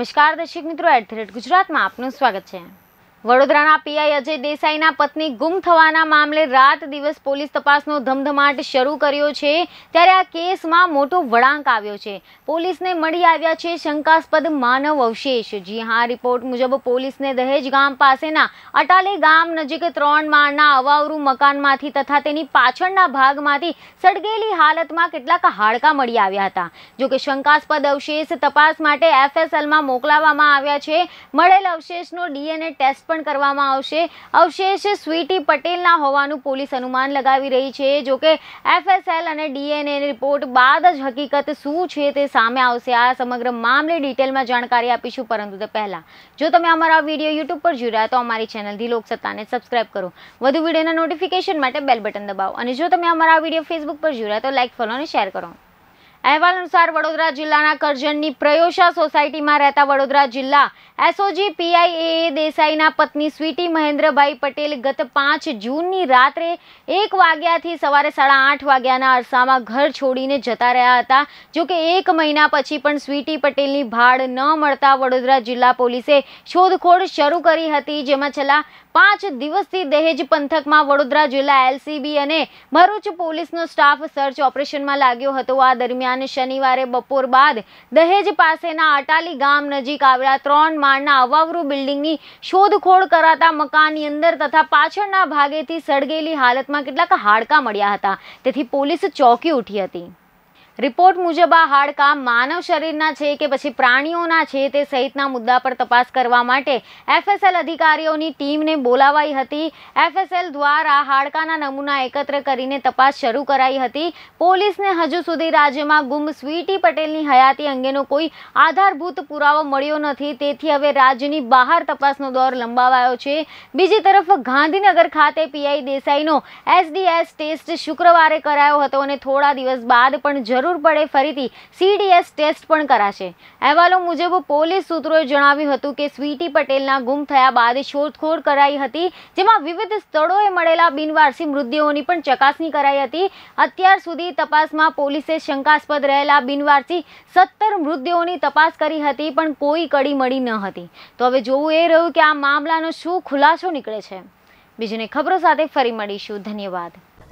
નમસ્કાર દર્શક મિત્રો એટ ગુજરાતમાં આપનું સ્વાગત છે વડોદરાના પીઆઈ અજય દેસાઈના પત્ની ગુમ થવાના મામલે રાત દિવસ પોલીસ તપાસનો ધમધમાટ શરૂ કર્યો છે ત્યારે આ કેસમાં મોટો વળાંક આવ્યો છે પોલીસને મળી આવ્યા છે શંકાસ્પદ માનવ અવશેષ જી હા રિપોર્ટ મુજબ પોલીસને દહેજ ગામ પાસેના અટાલે ગામ નજીક ત્રણ માળના અવાવરું મકાનમાંથી તથા તેની પાછળના ભાગમાંથી સળગેલી હાલતમાં કેટલાક હાડકાં મળી આવ્યા હતા જોકે શંકાસ્પદ અવશેષ તપાસ માટે એફએસએલમાં મોકલાવવામાં આવ્યા છે મળેલ અવશેષનો ડીએનએ ટેસ્ટ પણ કરવામાં આવશે અવશેષ સ્વીટી પટેલના હોવાનું પોલીસ અનુમાન લગાવી રહી છે જોકે એફએસએલ અને ડીએનએ રિપોર્ટ બાદ જ હકીકત શું છે તે સામે આવશે આ સમગ્ર મામલે ડિટેલમાં જાણકારી આપીશું પરંતુ તે પહેલાં જો તમે અમારા વિડીયો યુટ્યુબ પર જોઈ રહ્યા તો અમારી ચેનલથી લોકસત્તાને સબસ્ક્રાઇબ કરો વધુ વિડીયોના નોટિફિકેશન માટે બેલ બટન દબાવો અને જો તમે અમારા વિડીયો ફેસબુક પર જોઈ તો લાઇક ફોલો અને શેર કરો અહેવાલ અનુસાર વડોદરા જિલ્લાના કરજણની પ્રયોષા સોસાયટીમાં રહેતા વડોદરા જિલ્લા એસઓજી પીઆઈએ દેસાઈના પત્ની સ્વીટી મહેન્દ્રભાઈ પટેલ ગત પાંચ જૂનની રાત્રે એક વાગ્યાથી સવારે સાડા આઠ વાગ્યાના અરસામાં ઘર છોડીને જતા રહ્યા હતા જોકે એક મહિના પછી પણ સ્વીટી પટેલની ભાડ ન મળતા વડોદરા જિલ્લા પોલીસે શોધખોળ શરૂ કરી હતી જેમાં છેલ્લા પાંચ દિવસથી દહેજ પંથકમાં વડોદરા જિલ્લા એલસીબી અને ભરૂચ પોલીસનો સ્ટાફ સર્ચ ઓપરેશનમાં લાગ્યો હતો આ દરમિયાન દરમિયાન શનિવારે બપોર બાદ દહેજ પાસેના અટાલી ગામ નજીક આવેલા ત્રણ માળના અવાવરૂ બિલ્ડિંગની શોધખોળ કરાતા મકાનની અંદર તથા પાછળના ભાગેથી સળગેલી હાલતમાં કેટલાક હાડકા મળ્યા હતા તેથી પોલીસ ચોંકી ઉઠી હતી રિપોર્ટ મુજબ આ હાડકા માનવ શરીરના છે કે પછી પ્રાણીઓના છે તે સહિતના મુદ્દા પર તપાસ કરવા માટે એફએસએલ અધિકારીઓની ટીમને બોલાવાઈ હતી એફએસએલ દ્વારા હાડકાના નમૂના એકત્ર કરીને તપાસ શરૂ કરાઈ હતી પોલીસને હજુ સુધી રાજ્યમાં ગુમ સ્વીટી પટેલની હયાતી અંગેનો કોઈ આધારભૂત પુરાવો મળ્યો નથી તેથી હવે રાજ્યની બહાર તપાસનો દોર લંબાવાયો છે બીજી તરફ ગાંધીનગર ખાતે પીઆઈ દેસાઈનો એસડીએસ ટેસ્ટ શુક્રવારે કરાયો હતો અને થોડા દિવસ બાદ પણ જરૂર પડે ફરીથી સીડીએસ ટેસ્ટ પણ કરાશે અહેવાલો મુજબ પોલીસ સૂત્રોએ જણાવ્યું હતું કે સ્વીટી પટેલના ગુમ થયા બાદ શોધખોળ કરાઈ હતી જેમાં વિવિધ સ્થળોએ મળેલા બિનવારસી મૃતદેહોની પણ ચકાસણી કરાઈ હતી અત્યાર સુધી તપાસમાં પોલીસે શંકાસ્પદ રહેલા બિનવારસી સત્તર મૃતદેહોની તપાસ કરી હતી પણ કોઈ કડી મળી ન હતી તો હવે જોવું એ રહ્યું કે આ મામલાનો શું ખુલાસો નીકળે છે બીજીને ખબરો સાથે ફરી મળીશું ધન્યવાદ